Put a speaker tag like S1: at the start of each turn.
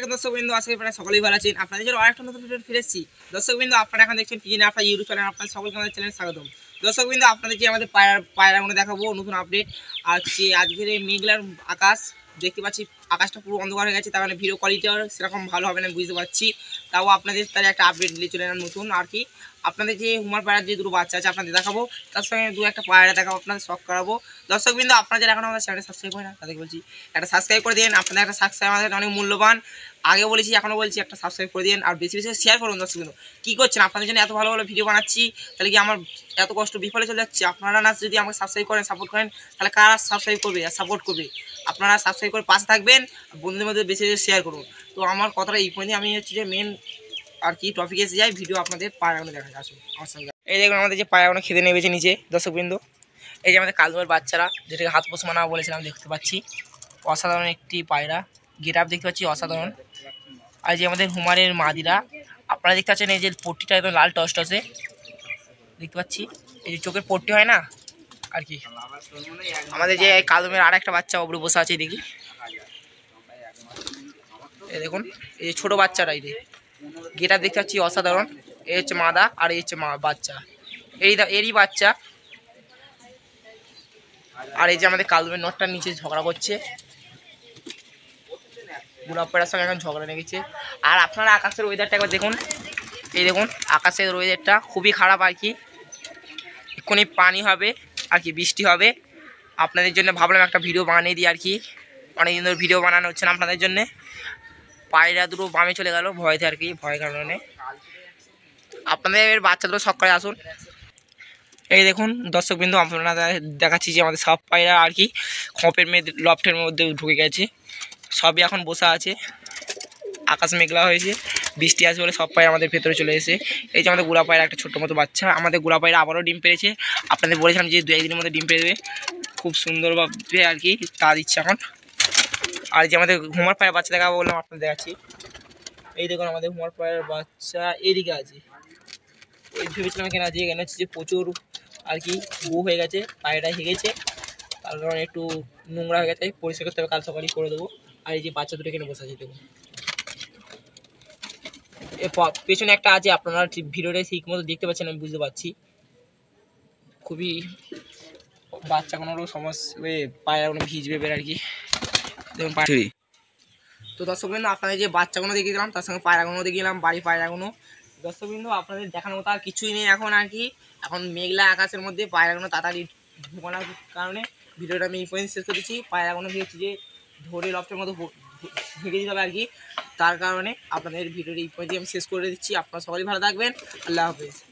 S1: আলাইকুম দর্শক বিন্দু আজকে আপনারা সকলেই ভালো আছেন আপনাদের জন্য আরেকটা নতুন ভিডিও ফিরেছি দর্শক বিন্দু আপনারা এখন দেখছেন পিজনে আপনার ইউটিউব চ্যানেল আপনার সকলকে আমাদের চ্যানেল স্বাগতম দর্শক বিন্দু যে আমাদের পায়রা পায়রাগুলো দেখাবো নতুন আপডেট আর হচ্ছে আজকের এই মেঘলার আকাশ দেখতে পাচ্ছি আকাশটা পুরো অন্ধকার হয়ে গেছে তার মানে ভিডিও কোয়ালিটিও সেরকম ভালো হবে না বুঝতে পারছি তাও আপনাদের তাহলে একটা আপডেট দিয়ে চলে এলাম নতুন আর কি আপনাদের যে হুমার পায়রা যে দুটো বাচ্চা আছে আপনাদের দেখাবো তার সঙ্গে দু একটা পায়রা দেখাবো আপনাদের শখ করাবো দর্শক বিন্দু আপনারা যারা এখন আমাদের চ্যানেল সাবস্ক্রাইব হয় না তাদেরকে বলছি একটা সাবস্ক্রাইব করে দিন আপনাদের একটা সাবস্ক্রাইব আমাদের অনেক মূল্যবান আগে বলেছি এখনও বলছি একটা সাবস্ক্রাইব করে দিন আর বেশি বেশি শেয়ার করুন দর্শক বিন্দু কী করছেন আপনাদের জন্য এত ভালো ভালো ভিডিও বানাচ্ছি তাহলে কি আমার এত কষ্ট বিফলে চলে যাচ্ছে আপনারা না যদি আমাকে সাবস্ক্রাইব করেন সাপোর্ট করেন তাহলে কারা সাবস্ক্রাইব করবে আর সাপোর্ট করবে আপনারা সাবস্ক্রাইব করে পাশে থাকবেন বন্ধুদের মধ্যে বেশি বেশি শেয়ার করুন তো আমার কথাটা এই পর্যন্ত আমি হচ্ছে যে মেন আর কি টপিকে এসে যায় ভিডিও আপনাদের পায়রাগুলো দেখা যায় আসুন আমার এই দেখুন আমাদের যে পায়রাগুলো খেতে নেমেছে নিচে দর্শকবৃন্দ এই যে আমাদের কালদুয়ার বাচ্চারা যেটাকে হাত পোষ মানা বলেছিলাম দেখতে পাচ্ছি অসাধারণ একটি পায়রা গেট আপ দেখতে পাচ্ছি অসাধারণ আর যে আমাদের হুমারের মাদিরা আপনারা দেখতে পাচ্ছেন এই যে পট্টিটা একদম লাল টস টসে দেখতে পাচ্ছি এই যে চোখের পট্টি হয় না আর কি আমাদের যে কালমের আর একটা বাচ্চা ওপরে বসে আছে দেখি দেখুন এই যে ছোটো বাচ্চারা এই গেটা দেখতে পাচ্ছি অসাধারণ এ হচ্ছে মাদা আর এই হচ্ছে মা বাচ্চা এই এরই বাচ্চা আর এই যে আমাদের কালবে নটটা নিচে ঝগড়া করছে গোলাপের সঙ্গে এখন ঝগড়া লেগেছে আর আপনারা আকাশের ওয়েদারটা একবার দেখুন এই দেখুন আকাশের ওয়েদারটা খুবই খারাপ আর কি এক্ষুনি পানি হবে আর কি বৃষ্টি হবে আপনাদের জন্য ভাবলাম একটা ভিডিও বানিয়ে দিই আর কি অনেকদিন ধরে ভিডিও বানানো হচ্ছে না আপনাদের জন্যে পায়রা দুটো বামে চলে গেল ভয়তে আর কি ভয় কারণে আপনাদের বাচ্চাগুলো দুটো সকালে আসুন এই দেখুন দর্শক বিন্দু আপনারা দেখাচ্ছি যে আমাদের সব পায়রা আর কি খোঁপের মেয়ে লফটের মধ্যে ঢুকে গেছে সবই এখন বসা আছে আকাশ মেঘলা হয়েছে বৃষ্টি আছে বলে সব পায়রা আমাদের ভেতরে চলে এসে এই যে আমাদের গোড়া পায়রা একটা ছোট্ট মতো বাচ্চা আমাদের গোড়া পায়রা আবারও ডিম পেরেছে আপনাদের বলেছিলাম যে দু একদিনের মধ্যে ডিম পেরে দেবে খুব সুন্দরভাবে আর কি তা দিচ্ছে এখন আর যে আমাদের হুমার পায়ের বাচ্চা দেখাবো বললাম আপনাদের দেখাচ্ছি এই দেখুন আমাদের হুমার পায়ের বাচ্চা এদিকে আছে ওই ভেবেছিলাম কেন আছে কেন হচ্ছে যে প্রচুর আর কি বউ হয়ে গেছে পায়েটা হেগেছে তার কারণে একটু নোংরা হয়ে গেছে পরিষ্কার করতে হবে কাল সকালই করে দেবো আর এই যে বাচ্চা দুটো কেন বসে আছে দেখুন পেছনে একটা আছে আপনারা ভিডিওটা ঠিক মতো দেখতে পাচ্ছেন আমি বুঝতে পারছি খুবই বাচ্চা কোনো সমস্যা পায়রা কোনো ভিজবে বের আর কি তো দর্শকবৃন্দ আপনাদের যে বাচ্চাগুলো দেখিয়ে দিলাম তার সঙ্গে পায়রাগুলো দেখিয়ে দিলাম বাড়ি পায়রাগুলো দর্শকবৃন্দ আপনাদের দেখানোর মতো আর কিছুই নেই এখন আর কি এখন মেঘলা আকাশের মধ্যে পায়রাগুলো তাড়াতাড়ি ঢুকানোর কারণে ভিডিওটা আমি ইনফ্লুয়েন্স শেষ করেছি পায়রাগুলো ভেবেছি যে ধরে লফটের মতো ঢেকে দিতে হবে আর কি তার কারণে আপনাদের ভিডিওটি ইনফ্লুয়েন্স আমি শেষ করে দিচ্ছি আপনারা সবাই ভালো থাকবেন আল্লাহ হাফেজ